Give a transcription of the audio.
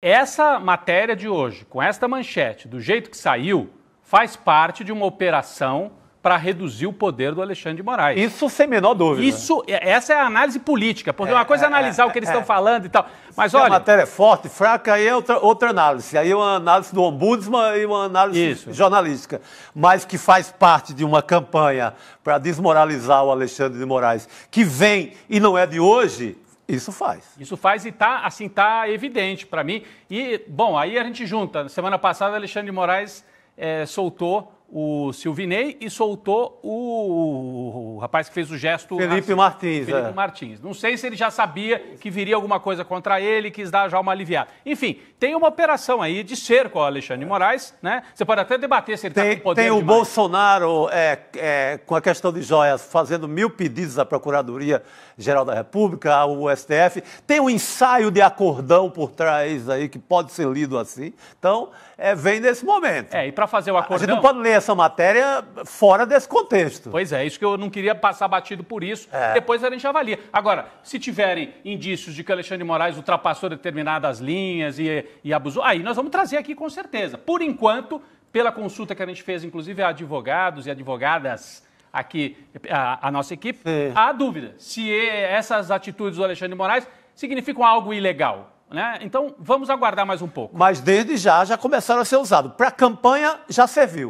Essa matéria de hoje, com esta manchete, do jeito que saiu, faz parte de uma operação para reduzir o poder do Alexandre de Moraes. Isso sem menor dúvida. Isso, é, essa é a análise política, porque é, uma coisa é, é analisar é, o que eles estão é, é. falando e tal. Mas Se olha. A matéria é forte, fraca, aí é outra, outra análise. Aí é uma análise do ombudsman e uma análise Isso. jornalística. Mas que faz parte de uma campanha para desmoralizar o Alexandre de Moraes, que vem e não é de hoje, isso faz. Isso faz e está assim, tá evidente para mim. E, bom, aí a gente junta. Semana passada, Alexandre de Moraes é, soltou o Silvinei e soltou o, o, rapaz que fez o gesto. Felipe assim, Martins. Felipe é. Martins. Não sei se ele já sabia que viria alguma coisa contra ele, quis dar já uma aliviada. Enfim, tem uma operação aí de cerco Alexandre é. Moraes, né? Você pode até debater se ele está com poder. Tem o demais. Bolsonaro é, é, com a questão de joias fazendo mil pedidos à Procuradoria Geral da República, ao STF. Tem um ensaio de acordão por trás aí que pode ser lido assim. Então, é, vem nesse momento. É, e para fazer o acordão. A gente não pode ler essa matéria fora desse contexto. Pois é, isso que eu não queria passar batido por isso. É. Depois a gente avalia. Agora, se tiverem indícios de que Alexandre Moraes ultrapassou determinadas linhas e, e abusou, aí nós vamos trazer aqui com certeza. Por enquanto, pela consulta que a gente fez, inclusive, a advogados e advogadas aqui, a, a nossa equipe, Sim. há dúvida se essas atitudes do Alexandre Moraes significam algo ilegal. Né? Então, vamos aguardar mais um pouco. Mas desde já, já começaram a ser usados. Para a campanha, já serviu.